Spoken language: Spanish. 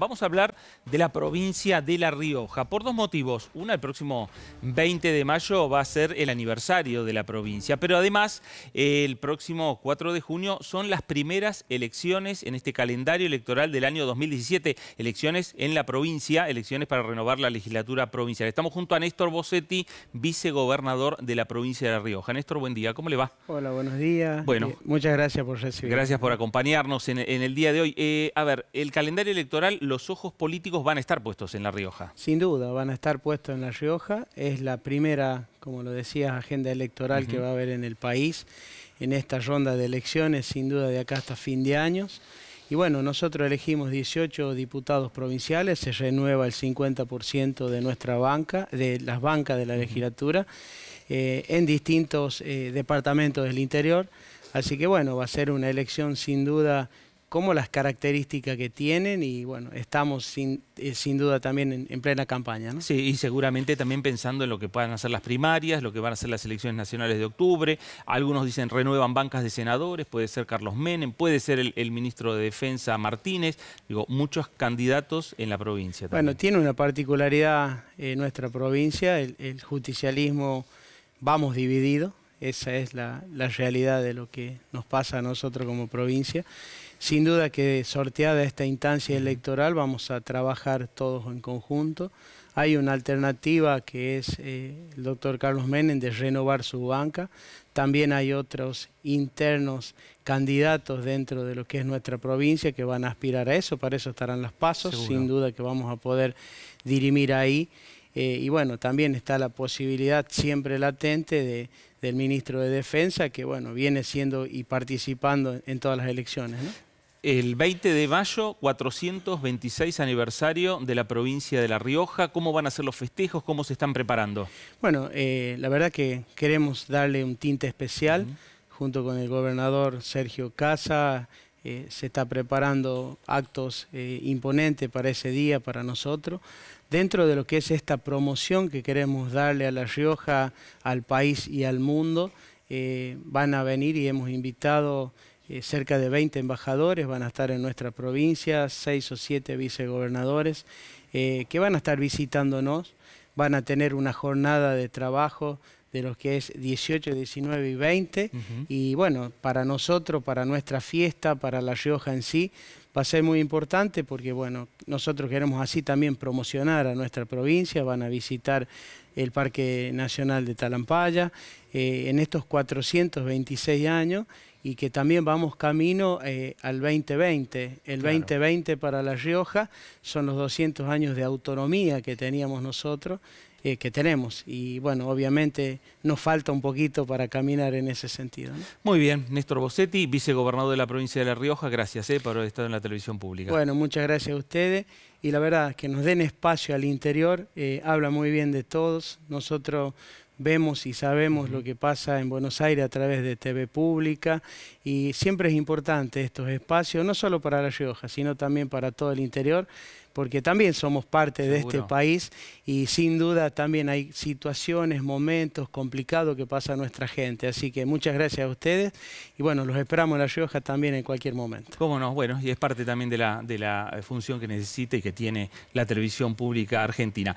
Vamos a hablar de la provincia de La Rioja por dos motivos. Uno, el próximo 20 de mayo va a ser el aniversario de la provincia, pero además el próximo 4 de junio son las primeras elecciones en este calendario electoral del año 2017, elecciones en la provincia, elecciones para renovar la legislatura provincial. Estamos junto a Néstor Bossetti, vicegobernador de la provincia de La Rioja. Néstor, buen día, ¿cómo le va? Hola, buenos días. Bueno, muchas gracias por recibirnos. Gracias por acompañarnos en, el día de hoy. Eh, a ver, el calendario electoral los ojos políticos van a estar puestos en La Rioja. Sin duda, van a estar puestos en La Rioja. Es la primera, como lo decías, agenda electoral que va a haber en el país en esta ronda de elecciones, sin duda de acá hasta fin de año. Y bueno, nosotros elegimos 18 diputados provinciales, se renueva el 50% de nuestra banca, de las bancas de la legislatura, eh, en distintos eh, departamentos del interior. Así que bueno, va a ser una elección sin duda como las características que tienen y bueno, estamos sin, eh, sin duda también en, plena campaña. ¿no? Sí, y seguramente también pensando en lo que puedan hacer las primarias, lo que van a hacer las elecciones nacionales de octubre. Algunos dicen renuevan bancas de senadores, puede ser Carlos Menem, puede ser el, ministro de Defensa Martínez, digo, muchos candidatos en la provincia. Bueno, tiene una particularidad eh, nuestra provincia, el, el justicialismo vamos dividido esa es la, realidad de lo que nos pasa a nosotros como provincia. Sin duda que sorteada esta instancia electoral vamos a trabajar todos en conjunto. Hay una alternativa que es eh, el doctor Carlos Menem de renovar su banca. También hay otros internos candidatos dentro de lo que es nuestra provincia que van a aspirar a eso. Para eso estarán las pasos. Sin duda que vamos a poder dirimir ahí. Eh, y bueno, también está la posibilidad siempre latente del ministro de Defensa, que bueno, viene siendo y participando en todas las elecciones. El 20 de mayo, 426 aniversario de la provincia de La Rioja. ¿Cómo van a ser los festejos? ¿Cómo se están preparando? Bueno, eh, la verdad que queremos darle un tinte especial, junto con el gobernador Sergio Casa, eh, se está preparando actos eh, imponentes para ese día, para nosotros, dentro de lo que es esta promoción que queremos darle a La Rioja, al país y al mundo. Eh, van a venir y hemos invitado cerca de 20 embajadores, van a estar en nuestra provincia, seis o siete vicegobernadores que van a estar visitándonos van a tener una jornada de trabajo de los que es 18, 19 y 20. Y bueno, para nosotros, para nuestra fiesta, para La Rioja en sí, va a ser muy importante porque bueno, nosotros queremos así también promocionar a nuestra provincia, van a visitar el Parque Nacional de Talampaya eh, en estos 426 años y que también vamos camino eh, al 2020. El 2020 para La Rioja son los 200 años de autonomía que teníamos nosotros, eh, que tenemos. Y bueno, obviamente nos falta un poquito para caminar en ese sentido. Muy bien, Néstor Bossetti, vicegobernador de la provincia de La Rioja, gracias por estar en la televisión pública. Bueno, muchas gracias a ustedes y la verdad que nos den espacio al interior, habla muy bien de todo, nosotros vemos y sabemos lo que pasa en Buenos Aires a través de TV Pública y siempre es importante estos espacios, no solo para La Rioja, sino también para todo el interior, porque también somos parte de este país y sin duda también hay situaciones, momentos complicados que pasa nuestra gente. Así que muchas gracias a ustedes y bueno, los esperamos en La Rioja también en cualquier momento. Cómo no, bueno, y es parte también de la, de la eh, función que necesita y que tiene la televisión pública argentina.